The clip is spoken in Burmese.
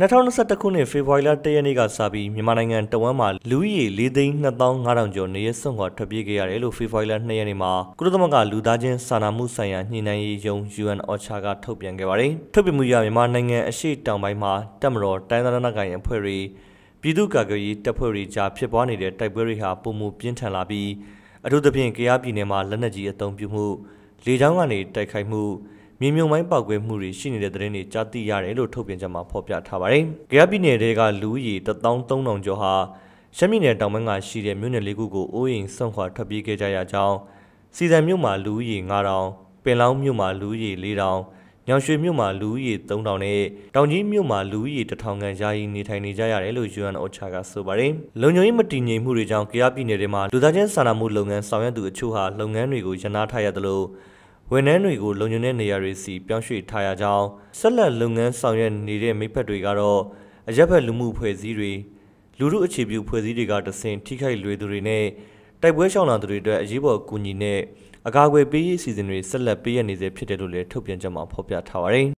2021ခုနှစ်ဖေဖော်ဝါရီလ1ရက်နေ့ကစပြီးမြန်မာနိုင်ငံတဝမ်းမှာလူဦးရေ၄သိန်း2500ကျော်နေရစွန့်ခွာထွက်ပြေးခဲ့ရတယ်လို့ဖေဖော်ဝါရီလ2ရက်နေ့မှာကုလသမဂ္ဂလူသားချင်းစာနာမှုဆိုင်ရာညှိနှိုင်းရေးယုံ UN OCHA ကထုတ်ပြန်ခဲ့ပါတယ်။ထုတ်ပြန်မှုအရမြန်မာနိုင်ငံအရှေ့တောင်ပိုင်းမှာတပ်မတော်တိုင်းဒေသနာကိုင်အဖွဲ့တွေပြည်သူ့ကာကွယ်ရေးတပ်ဖွဲ့တွေကြားဖြစ်ပွားနေတဲ့တိုက်ပွဲတွေဟာပုံမှုပြင်းထန်လာပြီးအထူးသဖြင့်ကယားပြည်နယ်မှာလက်နက်ကြီးအုံပြုမှုလေကြောင်းကနေတိုက်ခိုက်မှုမြေမြုံပိုင်းပောက်ကွဲမှုတွေရှိနေတဲ့သတင်းတွေကြားသိရတယ်လို့ထုတ်ပြန်ကြမှာဖော်ပြထားပါတယ်။ကြရပြည်နယ်တွေကလူဦးရေ13000ကျော်ဟာရှမ်းပြည်နယ်တောင်ပိုင်းကရှိတဲ့မြို့နယ်လေးခုကိုအိုးအိမ်ဆွန့်ခွာထွက်ပြေးခဲ့ကြရကြောင်းစီဇန်မြို့မှာလူဦးရေ9000ပင်လောင်းမြို့မှာလူဦးရေ4000ညောင်ရွှေမြို့မှာလူဦးရေ3000နဲ့တောင်ကြီးမြို့မှာလူဦးရေ1000ခန့်ယာယီနေထိုင်နေကြရတယ်လို့ UN OCHA ကဆိုပါတယ်။လုံခြုံရေးမတည်ငြိမ်မှုတွေကြောင့်ကြရပြည်နယ်တွေမှာလူသားချင်းစာနာမှုလုပ်ငန်းဆောင်ရွက်သူအချို့ဟာလုပ်ငန်းတွေကိုရပ်နားထားရတယ်လို့ဝန်ထမ်းတွေကိုလုံခြုံတဲ့နေရာတွေစီ ပြောင်းရွှေ့ထားရကြောင်းဆက်လက်လုပ်ငန်းဆောင်ရွက်နေတဲ့မိဖက်တွေကတော့အရက်ဘက်လူမှုဖွဲ့စည်းတွေလူမှုအခြေပြုဖွဲ့စည်းတွေကတဆင့်ထိခိုက်လွယ်သူတွေနဲ့တိုက်ပွဲရှောင်လာသူတွေအတွက်အရေးပေါ်ကူညီနဲ့အကာအကွယ်ပေးရေးအစီအစဉ်တွေဆက်လက်ပေးရနေစေဖြစ်တယ်လို့လည်းထုတ်ပြန်ကြမှာဖော်ပြထားပါတယ်